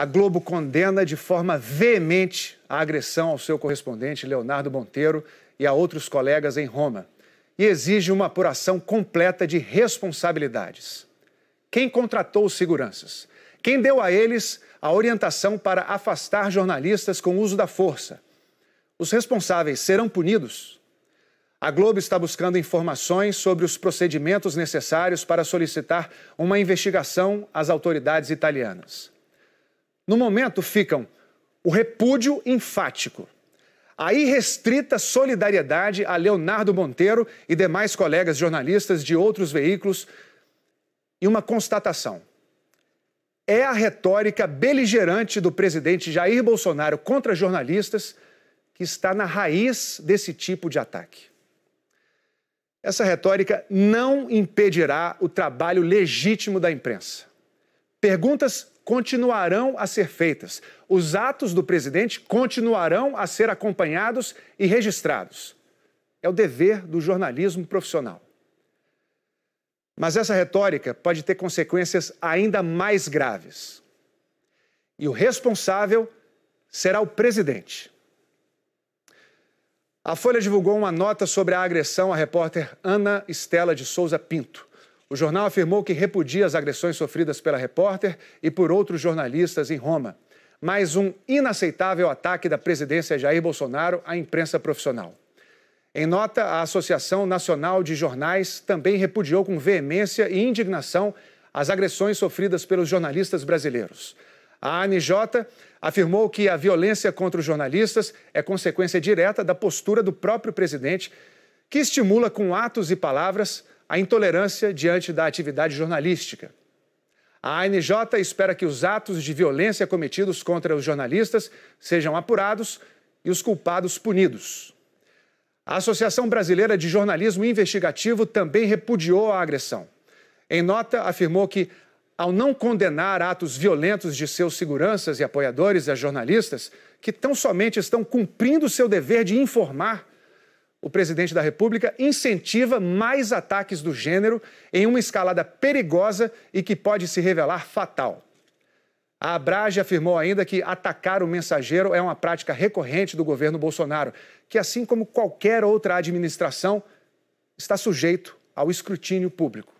A Globo condena de forma veemente a agressão ao seu correspondente Leonardo Monteiro e a outros colegas em Roma e exige uma apuração completa de responsabilidades. Quem contratou os seguranças? Quem deu a eles a orientação para afastar jornalistas com uso da força? Os responsáveis serão punidos? A Globo está buscando informações sobre os procedimentos necessários para solicitar uma investigação às autoridades italianas. No momento ficam o repúdio enfático, a irrestrita solidariedade a Leonardo Monteiro e demais colegas jornalistas de outros veículos e uma constatação. É a retórica beligerante do presidente Jair Bolsonaro contra jornalistas que está na raiz desse tipo de ataque. Essa retórica não impedirá o trabalho legítimo da imprensa. Perguntas continuarão a ser feitas. Os atos do presidente continuarão a ser acompanhados e registrados. É o dever do jornalismo profissional. Mas essa retórica pode ter consequências ainda mais graves. E o responsável será o presidente. A Folha divulgou uma nota sobre a agressão à repórter Ana Estela de Souza Pinto. O jornal afirmou que repudia as agressões sofridas pela repórter e por outros jornalistas em Roma. Mais um inaceitável ataque da presidência Jair Bolsonaro à imprensa profissional. Em nota, a Associação Nacional de Jornais também repudiou com veemência e indignação as agressões sofridas pelos jornalistas brasileiros. A ANJ afirmou que a violência contra os jornalistas é consequência direta da postura do próprio presidente, que estimula com atos e palavras a intolerância diante da atividade jornalística. A ANJ espera que os atos de violência cometidos contra os jornalistas sejam apurados e os culpados punidos. A Associação Brasileira de Jornalismo Investigativo também repudiou a agressão. Em nota, afirmou que, ao não condenar atos violentos de seus seguranças e apoiadores a jornalistas, que tão somente estão cumprindo seu dever de informar o presidente da República incentiva mais ataques do gênero em uma escalada perigosa e que pode se revelar fatal. A Abrage afirmou ainda que atacar o mensageiro é uma prática recorrente do governo Bolsonaro, que, assim como qualquer outra administração, está sujeito ao escrutínio público.